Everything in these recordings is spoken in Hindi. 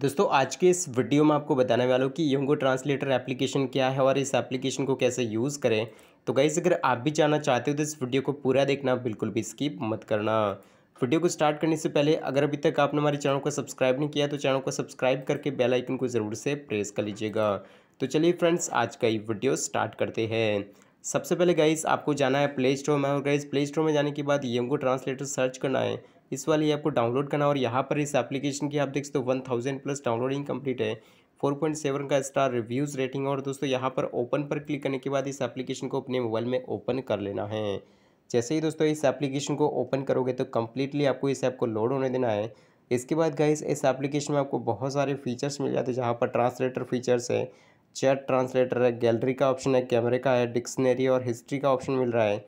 दोस्तों आज के इस वीडियो में आपको बताने वाला हूँ कि योंगो ट्रांसलेटर एप्लीकेशन क्या है और इस एप्लीकेशन को कैसे यूज़ करें तो गाइज़ अगर आप भी जानना चाहते हो तो इस वीडियो को पूरा देखना बिल्कुल भी स्किप मत करना वीडियो को स्टार्ट करने से पहले अगर अभी तक आपने हमारे चैनल को सब्सक्राइब नहीं किया तो चैनल को सब्सक्राइब करके बेल आइकन को ज़रूर से प्रेस कर लीजिएगा तो चलिए फ्रेंड्स आज का ये वीडियो स्टार्ट करते हैं सबसे पहले गाइज आपको जाना है प्ले स्टोर में और गाइज प्ले स्टोर में जाने के बाद योंगो ट्रांसलेटर सर्च करना है इस वाली ऐप को डाउनलोड करना और यहाँ पर इस एप्लीकेशन की आप देख सकते हो one thousand plus downloading complete है फोर पॉइंट सेवन का स्टार रिव्यूज़ रेटिंग और दोस्तों यहाँ पर ओपन पर क्लिक करने के बाद इस एप्लीकेशन को अपने मोबाइल में ओपन कर लेना है जैसे ही दोस्तों इस एप्लीकेशन को ओपन करोगे तो कम्प्लीटली आपको इस ऐप को लोड होने देना है इसके बाद गाइस इस एप्लीकेशन में आपको बहुत सारे फीचर्स मिल जाते हैं जहाँ पर ट्रांसलेटर फीचर्स है चैट ट्रांसलेटर है गैलरी का ऑप्शन है कैमरे का है डिक्शनरी और हिस्ट्री का ऑप्शन मिल रहा है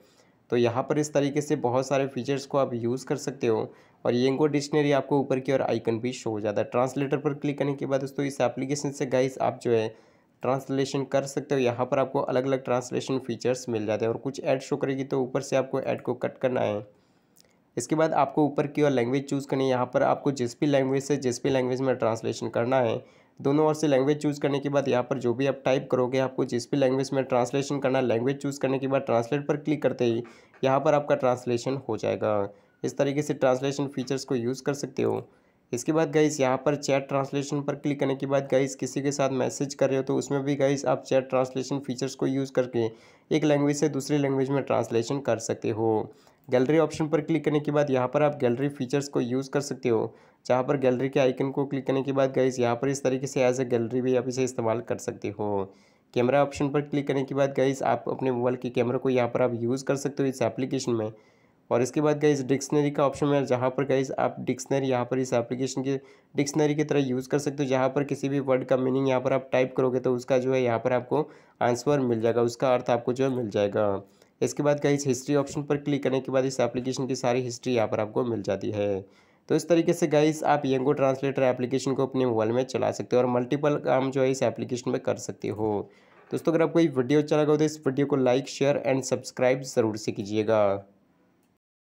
तो यहाँ पर इस तरीके से बहुत सारे फीचर्स को आप यूज़ कर सकते हो और येंगो डिक्शनरी आपको ऊपर की ओर आइकन भी शो हो जाता है ट्रांसलेटर पर क्लिक करने के बाद दोस्तों इस एप्लीकेशन से गाइस आप जो है ट्रांसलेशन कर सकते हो यहाँ पर आपको अलग अलग ट्रांसलेशन फीचर्स मिल जाते हैं और कुछ ऐड शो करेगी तो ऊपर से आपको ऐड को कट करना है इसके बाद आपको ऊपर की ओर लैंग्वेज चूज़ करनी है यहाँ पर आपको जिस भी लैंग्वेज से जिस भी लैंग्वेज में ट्रांसलेशन करना है दोनों ओर से लैंग्वेज चूज़ करने के बाद यहाँ पर जो भी आप टाइप करोगे आपको जिस भी लैंग्वेज में ट्रांसलेशन करना लैंग्वेज चूज़ करने के बाद ट्रांसलेट पर क्लिक करते ही यहाँ पर आपका ट्रांसलेशन हो जाएगा इस तरीके से ट्रांसलेशन फीचर्स को यूज़ कर सकते हो इसके बाद गाइस यहाँ पर चैट ट्रांसलेशन पर क्लिक करने के बाद गाइस किसी के साथ मैसेज कर रहे हो तो उसमें भी गाइस आप चैट ट्रांसलेशन फीचर्स को यूज़ करके एक लैंग्वेज से दूसरी लैंग्वेज में ट्रांसलेशन कर सकते हो गैलरी ऑप्शन पर क्लिक करने के बाद यहाँ पर आप गैलरी फीचर्स को यूज़ कर सकते हो जहाँ पर गैलरी के आइकन को क्लिक करने के बाद गाइज यहाँ पर इस तरीके से एज ए गैलरी भी आप इसे इस्तेमाल कर सकते हो कैमरा ऑप्शन पर क्लिक करने के बाद गाइज आप अपने मोबाइल के कैमरा को यहाँ पर आप यूज़ कर सकते हो इस एप्लीकेशन में और इसके बाद गाइज डिक्शनरी का ऑप्शन है जहाँ पर गाइज आप डिक्शनरी यहाँ पर इस एप्लीकेशन के डिक्शनरी की तरह यूज़ कर सकते हो जहाँ पर किसी भी वर्ड का मीनिंग यहाँ पर आप टाइप करोगे तो उसका जो है यहाँ पर आपको आंसर मिल जाएगा उसका अर्थ आपको जो है मिल जाएगा इसके बाद कहीं हिस्ट्री ऑप्शन पर क्लिक करने के बाद इस एप्लीकेशन की सारी हिस्ट्री यहाँ पर आपको मिल जाती है तो इस तरीके से गाइस आप येंगो ट्रांसलेटर एप्लीकेशन को अपने मोबाइल में चला सकते हो और मल्टीपल काम जो है इस एप्लीकेशन में कर सकते हो दोस्तों अगर आपको ये वीडियो अच्छा लगा हो तो इस वीडियो को लाइक शेयर एंड सब्सक्राइब ज़रूर से कीजिएगा